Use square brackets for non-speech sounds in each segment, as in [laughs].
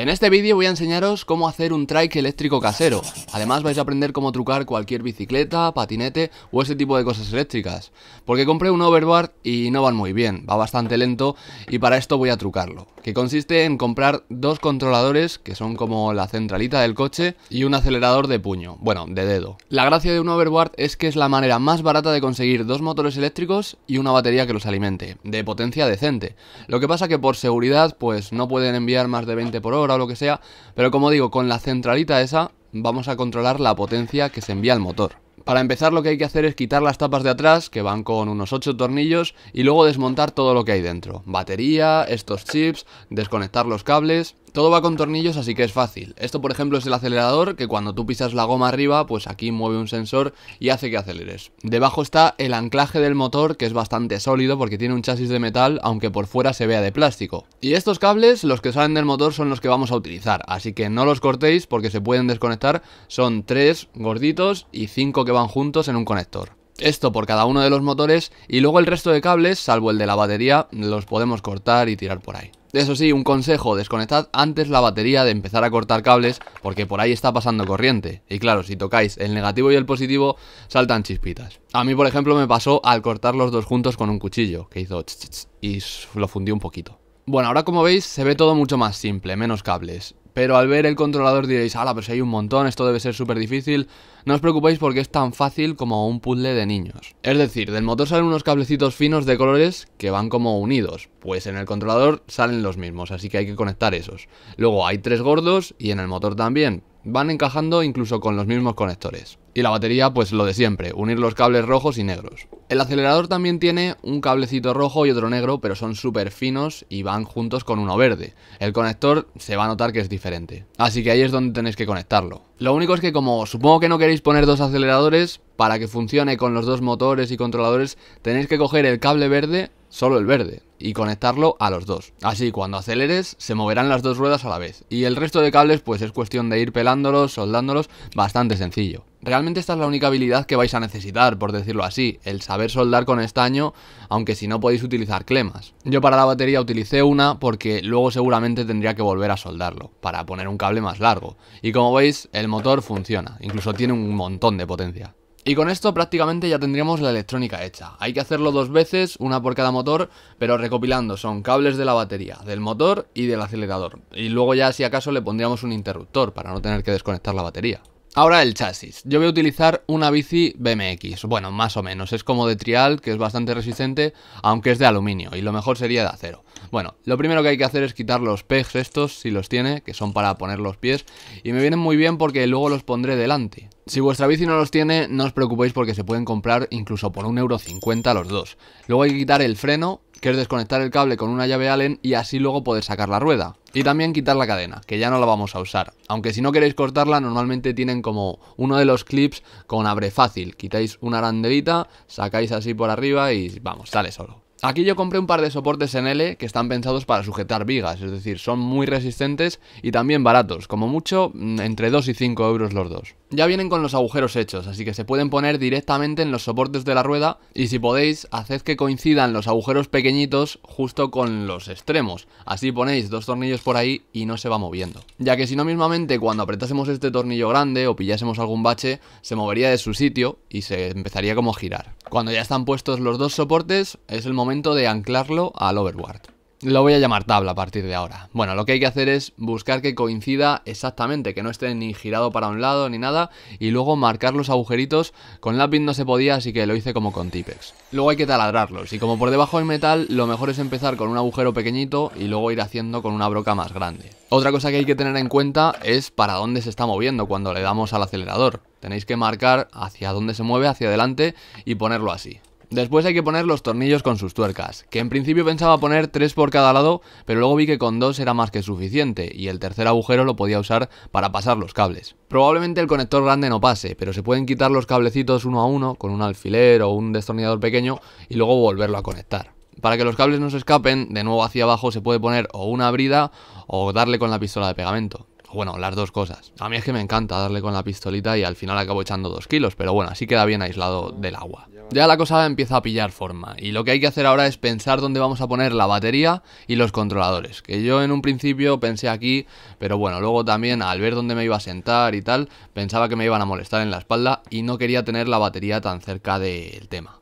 En este vídeo voy a enseñaros cómo hacer un trike eléctrico casero. Además vais a aprender cómo trucar cualquier bicicleta, patinete o ese tipo de cosas eléctricas. Porque compré un overboard y no van muy bien, va bastante lento y para esto voy a trucarlo que consiste en comprar dos controladores que son como la centralita del coche y un acelerador de puño, bueno, de dedo. La gracia de un overboard es que es la manera más barata de conseguir dos motores eléctricos y una batería que los alimente, de potencia decente. Lo que pasa que por seguridad pues no pueden enviar más de 20 por hora o lo que sea, pero como digo, con la centralita esa vamos a controlar la potencia que se envía al motor. Para empezar lo que hay que hacer es quitar las tapas de atrás, que van con unos 8 tornillos, y luego desmontar todo lo que hay dentro. Batería, estos chips, desconectar los cables... Todo va con tornillos así que es fácil. Esto por ejemplo es el acelerador que cuando tú pisas la goma arriba pues aquí mueve un sensor y hace que aceleres. Debajo está el anclaje del motor que es bastante sólido porque tiene un chasis de metal aunque por fuera se vea de plástico. Y estos cables los que salen del motor son los que vamos a utilizar así que no los cortéis porque se pueden desconectar. Son tres gorditos y cinco que van juntos en un conector esto por cada uno de los motores y luego el resto de cables, salvo el de la batería, los podemos cortar y tirar por ahí. Eso sí, un consejo, desconectad antes la batería de empezar a cortar cables porque por ahí está pasando corriente. Y claro, si tocáis el negativo y el positivo, saltan chispitas. A mí, por ejemplo, me pasó al cortar los dos juntos con un cuchillo, que hizo ch y lo fundió un poquito. Bueno, ahora como veis se ve todo mucho más simple, menos cables pero al ver el controlador diréis, ala, pero pues si hay un montón, esto debe ser súper difícil. No os preocupéis porque es tan fácil como un puzzle de niños. Es decir, del motor salen unos cablecitos finos de colores que van como unidos, pues en el controlador salen los mismos, así que hay que conectar esos. Luego hay tres gordos y en el motor también, Van encajando incluso con los mismos conectores. Y la batería, pues lo de siempre, unir los cables rojos y negros. El acelerador también tiene un cablecito rojo y otro negro, pero son súper finos y van juntos con uno verde. El conector se va a notar que es diferente. Así que ahí es donde tenéis que conectarlo. Lo único es que como supongo que no queréis poner dos aceleradores, para que funcione con los dos motores y controladores, tenéis que coger el cable verde solo el verde, y conectarlo a los dos. Así cuando aceleres se moverán las dos ruedas a la vez. Y el resto de cables pues es cuestión de ir pelándolos, soldándolos, bastante sencillo. Realmente esta es la única habilidad que vais a necesitar, por decirlo así, el saber soldar con estaño, aunque si no podéis utilizar clemas. Yo para la batería utilicé una porque luego seguramente tendría que volver a soldarlo, para poner un cable más largo. Y como veis, el motor funciona, incluso tiene un montón de potencia. Y con esto prácticamente ya tendríamos la electrónica hecha. Hay que hacerlo dos veces, una por cada motor, pero recopilando son cables de la batería, del motor y del acelerador. Y luego ya si acaso le pondríamos un interruptor para no tener que desconectar la batería. Ahora el chasis. Yo voy a utilizar una bici BMX. Bueno, más o menos. Es como de trial, que es bastante resistente, aunque es de aluminio. Y lo mejor sería de acero. Bueno, lo primero que hay que hacer es quitar los pegs estos, si los tiene, que son para poner los pies. Y me vienen muy bien porque luego los pondré delante. Si vuestra bici no los tiene, no os preocupéis porque se pueden comprar incluso por 1,50€ los dos. Luego hay que quitar el freno, que es desconectar el cable con una llave Allen y así luego poder sacar la rueda. Y también quitar la cadena, que ya no la vamos a usar. Aunque si no queréis cortarla, normalmente tienen como uno de los clips con abre fácil. Quitáis una arandelita, sacáis así por arriba y vamos, sale solo. Aquí yo compré un par de soportes en L que están pensados para sujetar vigas, es decir, son muy resistentes y también baratos, como mucho mm, entre 2 y 5 euros los dos. Ya vienen con los agujeros hechos, así que se pueden poner directamente en los soportes de la rueda y si podéis, haced que coincidan los agujeros pequeñitos justo con los extremos. Así ponéis dos tornillos por ahí y no se va moviendo. Ya que si no mismamente cuando apretásemos este tornillo grande o pillásemos algún bache, se movería de su sitio y se empezaría como a girar. Cuando ya están puestos los dos soportes, es el momento de anclarlo al overboard. Lo voy a llamar tabla a partir de ahora. Bueno, lo que hay que hacer es buscar que coincida exactamente, que no esté ni girado para un lado ni nada, y luego marcar los agujeritos. Con lápiz no se podía, así que lo hice como con Tipex. Luego hay que taladrarlos, y como por debajo hay metal, lo mejor es empezar con un agujero pequeñito y luego ir haciendo con una broca más grande. Otra cosa que hay que tener en cuenta es para dónde se está moviendo cuando le damos al acelerador. Tenéis que marcar hacia dónde se mueve, hacia adelante, y ponerlo así. Después hay que poner los tornillos con sus tuercas, que en principio pensaba poner tres por cada lado, pero luego vi que con dos era más que suficiente, y el tercer agujero lo podía usar para pasar los cables. Probablemente el conector grande no pase, pero se pueden quitar los cablecitos uno a uno con un alfiler o un destornillador pequeño y luego volverlo a conectar. Para que los cables no se escapen, de nuevo hacia abajo se puede poner o una brida o darle con la pistola de pegamento. Bueno, las dos cosas. A mí es que me encanta darle con la pistolita y al final acabo echando dos kilos, pero bueno, así queda bien aislado del agua. Ya la cosa empieza a pillar forma y lo que hay que hacer ahora es pensar dónde vamos a poner la batería y los controladores, que yo en un principio pensé aquí, pero bueno, luego también al ver dónde me iba a sentar y tal, pensaba que me iban a molestar en la espalda y no quería tener la batería tan cerca del tema.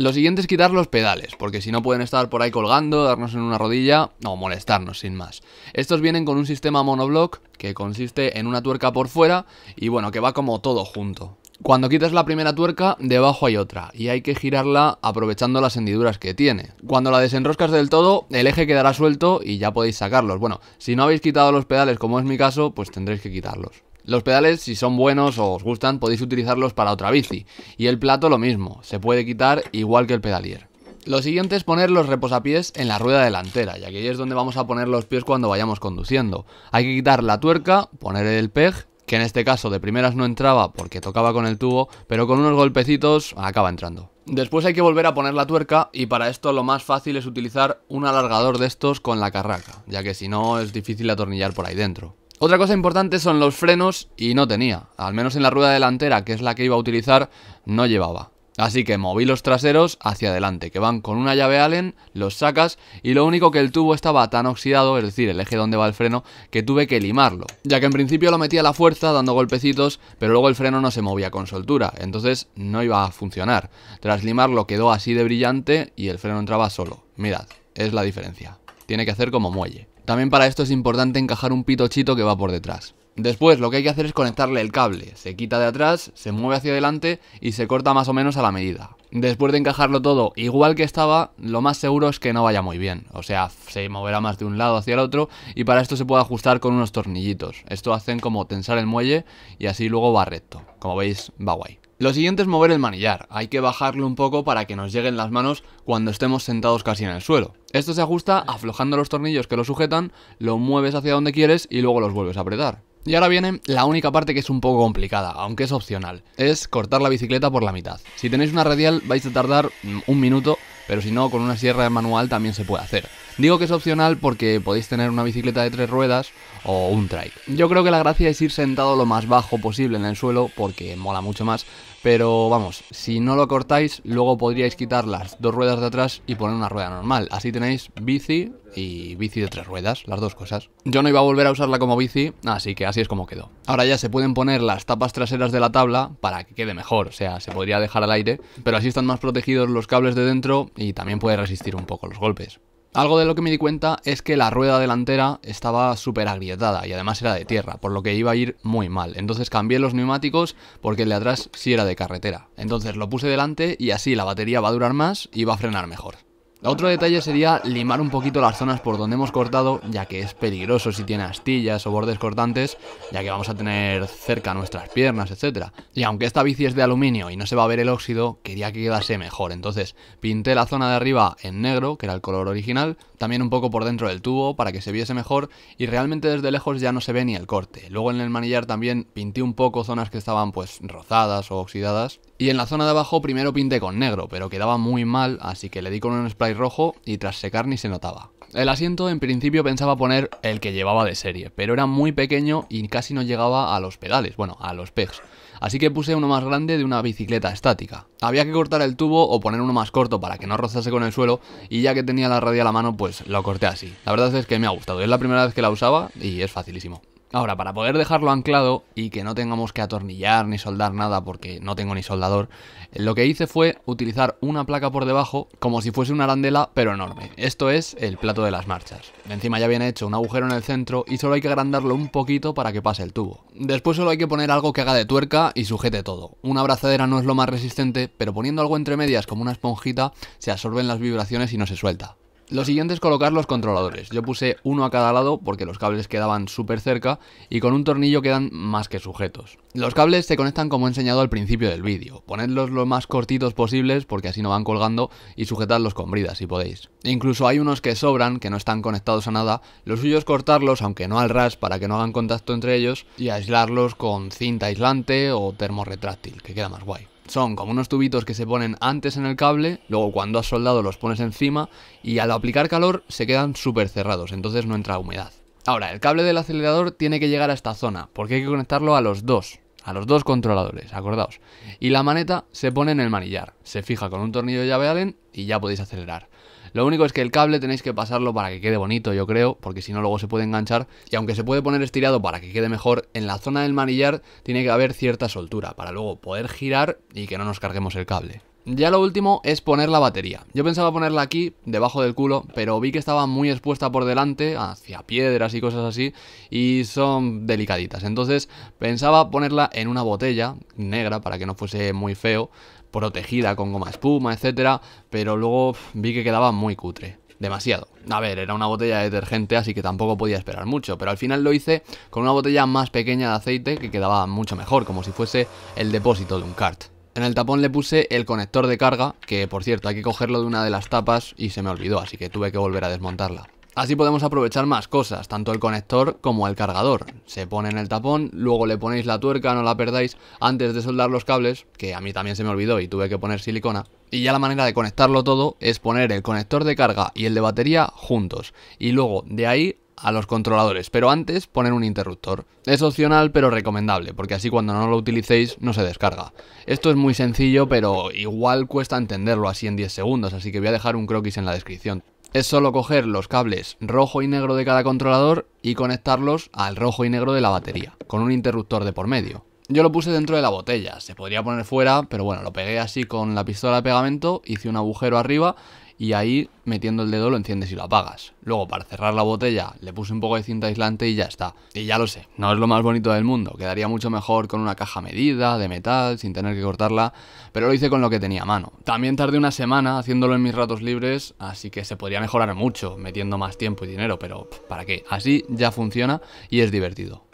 Lo siguiente es quitar los pedales, porque si no pueden estar por ahí colgando, darnos en una rodilla o molestarnos sin más. Estos vienen con un sistema monoblock que consiste en una tuerca por fuera y bueno, que va como todo junto. Cuando quitas la primera tuerca, debajo hay otra, y hay que girarla aprovechando las hendiduras que tiene. Cuando la desenroscas del todo, el eje quedará suelto y ya podéis sacarlos. Bueno, si no habéis quitado los pedales, como es mi caso, pues tendréis que quitarlos. Los pedales, si son buenos o os gustan, podéis utilizarlos para otra bici. Y el plato lo mismo, se puede quitar igual que el pedalier. Lo siguiente es poner los reposapiés en la rueda delantera, Ya que ahí es donde vamos a poner los pies cuando vayamos conduciendo. Hay que quitar la tuerca, poner el peg, que en este caso de primeras no entraba porque tocaba con el tubo, pero con unos golpecitos acaba entrando. Después hay que volver a poner la tuerca y para esto lo más fácil es utilizar un alargador de estos con la carraca, ya que si no es difícil atornillar por ahí dentro. Otra cosa importante son los frenos y no tenía, al menos en la rueda delantera, que es la que iba a utilizar, no llevaba. Así que moví los traseros hacia adelante, que van con una llave Allen, los sacas y lo único que el tubo estaba tan oxidado, es decir, el eje donde va el freno, que tuve que limarlo, ya que en principio lo metía a la fuerza dando golpecitos, pero luego el freno no se movía con soltura, entonces no iba a funcionar. Tras limarlo quedó así de brillante y el freno entraba solo. Mirad, es la diferencia. Tiene que hacer como muelle. También para esto es importante encajar un pitochito que va por detrás. Después lo que hay que hacer es conectarle el cable, se quita de atrás, se mueve hacia adelante y se corta más o menos a la medida. Después de encajarlo todo igual que estaba, lo más seguro es que no vaya muy bien, o sea, se moverá más de un lado hacia el otro y para esto se puede ajustar con unos tornillitos. Esto hacen como tensar el muelle y así luego va recto. Como veis, va guay. Lo siguiente es mover el manillar, hay que bajarlo un poco para que nos lleguen las manos cuando estemos sentados casi en el suelo. Esto se ajusta aflojando los tornillos que lo sujetan, lo mueves hacia donde quieres y luego los vuelves a apretar. Y ahora viene la única parte que es un poco complicada, aunque es opcional, es cortar la bicicleta por la mitad. Si tenéis una radial vais a tardar mm, un minuto, pero si no, con una sierra manual también se puede hacer. Digo que es opcional porque podéis tener una bicicleta de tres ruedas o un trike. Yo creo que la gracia es ir sentado lo más bajo posible en el suelo porque mola mucho más pero vamos, si no lo cortáis, luego podríais quitar las dos ruedas de atrás y poner una rueda normal. Así tenéis bici y bici de tres ruedas, las dos cosas. Yo no iba a volver a usarla como bici, así que así es como quedó. Ahora ya se pueden poner las tapas traseras de la tabla para que quede mejor, o sea, se podría dejar al aire, pero así están más protegidos los cables de dentro y también puede resistir un poco los golpes. Algo de lo que me di cuenta es que la rueda delantera estaba súper agrietada y además era de tierra, por lo que iba a ir muy mal. Entonces cambié los neumáticos porque el de atrás sí era de carretera. Entonces lo puse delante y así la batería va a durar más y va a frenar mejor. Otro detalle sería limar un poquito las zonas por donde hemos cortado, ya que es peligroso si tiene astillas o bordes cortantes, ya que vamos a tener cerca nuestras piernas, etc. Y aunque esta bici es de aluminio y no se va a ver el óxido, quería que quedase mejor, entonces pinté la zona de arriba en negro, que era el color original, también un poco por dentro del tubo para que se viese mejor y realmente desde lejos ya no se ve ni el corte. Luego en el manillar también pinté un poco zonas que estaban pues rozadas o oxidadas y en la zona de abajo primero pinté con negro, pero quedaba muy mal, así que le di con un spray rojo y tras secar ni se notaba. El asiento en principio pensaba poner el que llevaba de serie, pero era muy pequeño y casi no llegaba a los pedales, bueno, a los pegs. Así que puse uno más grande de una bicicleta estática. Había que cortar el tubo o poner uno más corto para que no rozase con el suelo y ya que tenía la radio a la mano pues lo corté así. La verdad es que me ha gustado, es la primera vez que la usaba y es facilísimo. Ahora, para poder dejarlo anclado y que no tengamos que atornillar ni soldar nada porque no tengo ni soldador, eh, lo que hice fue utilizar una placa por debajo como si fuese una arandela pero enorme. Esto es el plato de las marchas. Encima ya viene hecho un agujero en el centro y solo hay que agrandarlo un poquito para que pase el tubo. Después solo hay que poner algo que haga de tuerca y sujete todo. Una abrazadera no es lo más resistente, pero poniendo algo entre medias como una esponjita se absorben las vibraciones y no se suelta. Lo siguiente es colocar los controladores. Yo puse uno a cada lado porque los cables quedaban súper cerca y con un tornillo quedan más que sujetos. Los cables se conectan como he enseñado al principio del vídeo. Ponedlos lo más cortitos posibles porque así no van colgando y sujetadlos con bridas si podéis. Incluso hay unos que sobran, que no están conectados a nada. Lo suyo es cortarlos, aunque no al ras, para que no hagan contacto entre ellos y aislarlos con cinta aislante o termorretráctil, que queda más guay son como unos tubitos que se ponen antes en el cable, luego cuando has soldado los pones encima y al aplicar calor se quedan súper cerrados, entonces no entra humedad. Ahora, el cable del acelerador tiene que llegar a esta zona, porque hay que conectarlo a los dos, a los dos controladores, acordaos. Y la maneta se pone en el manillar, se fija con un tornillo de llave Allen y ya podéis acelerar. Lo único es que el cable tenéis que pasarlo para que quede bonito, yo creo, porque si no luego se puede enganchar. Y aunque se puede poner estirado para que quede mejor, en la zona del manillar tiene que haber cierta soltura para luego poder girar y que no nos carguemos el cable. Ya lo último es poner la batería. Yo pensaba ponerla aquí, debajo del culo, pero vi que estaba muy expuesta por delante, hacia piedras y cosas así, y son delicaditas. Entonces pensaba ponerla en una botella negra para que no fuese muy feo, protegida con goma espuma, etcétera, pero luego vi que quedaba muy cutre demasiado. A ver, era una botella de detergente, así que tampoco podía esperar mucho, pero al final lo hice con una botella más pequeña de aceite que quedaba mucho mejor, como si fuese el depósito de un kart. En el tapón le puse el conector de carga, que por cierto hay que cogerlo de una de las tapas y se me olvidó, así que tuve que volver a desmontarla. Así podemos aprovechar más cosas, tanto el conector como el cargador. Se pone en el tapón, luego le ponéis la tuerca, no la perdáis, antes de soldar los cables, que a mí también se me olvidó y tuve que poner silicona. Y ya la manera de conectarlo todo es poner el conector de carga y el de batería juntos, y luego de ahí a los controladores, pero antes poner un interruptor. Es opcional pero recomendable, porque así cuando no lo utilicéis no se descarga. Esto es muy sencillo, pero igual cuesta entenderlo así en 10 segundos, así que voy a dejar un croquis en la descripción. Es solo coger los cables rojo y negro de cada controlador y conectarlos al rojo y negro de la batería, con un interruptor de por medio. Yo lo puse dentro de la botella, se podría poner fuera, pero bueno, lo pegué así con la pistola de pegamento, hice un agujero arriba y ahí metiendo el dedo lo enciendes y lo apagas. Luego para cerrar la botella le puse un poco de cinta aislante y ya está. Y ya lo sé, no es lo más bonito del mundo, quedaría mucho mejor con una caja medida, de metal, sin tener que cortarla, pero lo hice con lo que tenía a mano. También tardé una semana haciéndolo en mis ratos libres, así que se podría mejorar mucho metiendo más tiempo y dinero, pero ¿para qué? Así ya funciona y es divertido.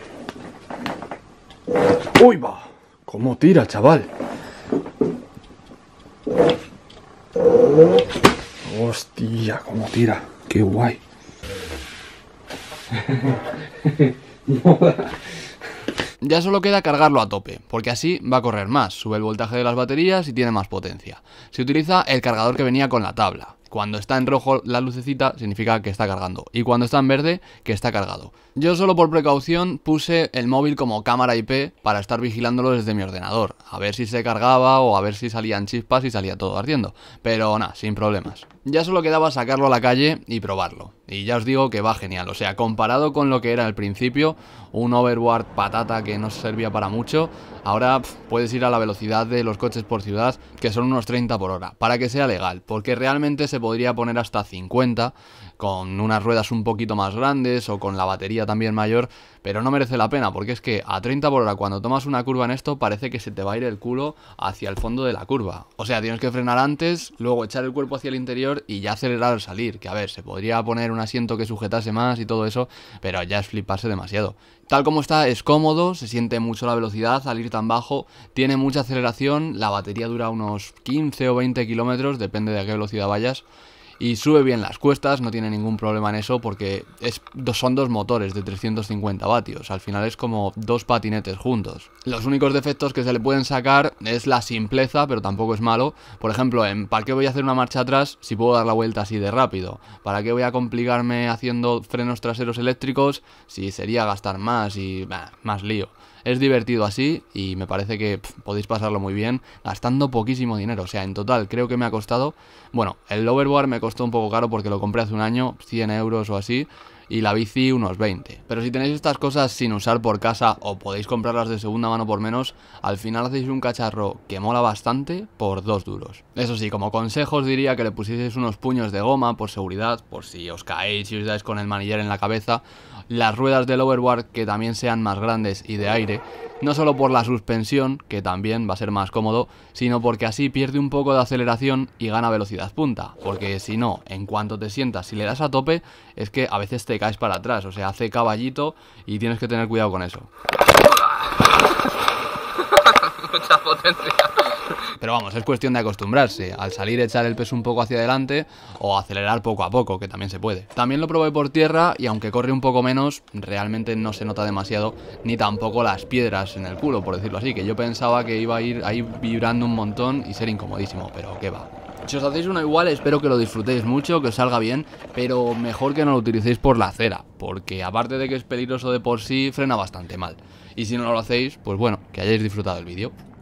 ¡Uy, va! ¿Cómo tira, chaval? Hostia, cómo tira. Qué guay. [laughs] ya solo queda cargarlo a tope, porque así va a correr más, sube el voltaje de las baterías y tiene más potencia. Se utiliza el cargador que venía con la tabla. Cuando está en rojo la lucecita significa que está cargando y cuando está en verde que está cargado. Yo solo por precaución puse el móvil como cámara IP para estar vigilándolo desde mi ordenador, a ver si se cargaba o a ver si salían chispas y salía todo ardiendo, pero nada, sin problemas. Ya solo quedaba sacarlo a la calle y probarlo. Y ya os digo que va genial, o sea, comparado con lo que era al principio, un overboard patata que no servía para mucho, ahora puedes ir a la velocidad de los coches por ciudad, que son unos 30 por hora, para que sea legal, porque realmente se podría poner hasta 50, con unas ruedas un poquito más grandes o con la batería también mayor, pero no merece la pena, porque es que a 30 por hora cuando tomas una curva en esto parece que se te va a ir el culo hacia el fondo de la curva. O sea, tienes que frenar antes, luego echar el cuerpo hacia el interior y ya acelerar al salir, que a ver, se podría poner un asiento que sujetase más y todo eso, pero ya es fliparse demasiado. Tal como está es cómodo, se siente mucho la velocidad al ir tan bajo, tiene mucha aceleración, la batería dura unos 15 o 20 kilómetros, depende de a qué velocidad vayas, y sube bien las cuestas, no tiene ningún problema en eso porque es, son dos motores de 350 vatios, al final es como dos patinetes juntos. Los únicos defectos que se le pueden sacar es la simpleza, pero tampoco es malo. Por ejemplo, en ¿para qué voy a hacer una marcha atrás si puedo dar la vuelta así de rápido? ¿Para qué voy a complicarme haciendo frenos traseros eléctricos si sería gastar más y más lío? Es divertido así y me parece que podéis pasarlo muy bien gastando poquísimo dinero. O sea, en total creo que me ha costado... Bueno, el loverboard me costó un poco caro porque lo compré hace un año, 100 euros o así y la bici unos 20. Pero si tenéis estas cosas sin usar por casa o podéis comprarlas de segunda mano por menos, al final hacéis un cacharro que mola bastante por dos duros. Eso sí, como consejo os diría que le pusieseis unos puños de goma por seguridad, por si os caéis y os dais con el manillar en la cabeza, las ruedas del overboard que también sean más grandes y de aire, no solo por la suspensión, que también va a ser más cómodo, sino porque así pierde un poco de aceleración y gana velocidad punta, porque si no, en cuanto te sientas, y le das a tope, es que a veces te caes para atrás, o sea, hace caballito y tienes que tener cuidado con eso. [laughs] Pero vamos, es cuestión de acostumbrarse. Al salir echar el peso un poco hacia adelante o acelerar poco a poco, que también se puede. También lo probé por tierra y aunque corre un poco menos, realmente no se nota demasiado ni tampoco las piedras en el culo, por decirlo así, que yo pensaba que iba a ir ahí vibrando un montón y ser incomodísimo, pero qué va. Si os hacéis uno igual, espero que lo disfrutéis mucho, que os salga bien, pero mejor que no lo utilicéis por la acera, porque aparte de que es peligroso de por sí, frena bastante mal. Y si no lo hacéis, pues bueno, que hayáis disfrutado el vídeo.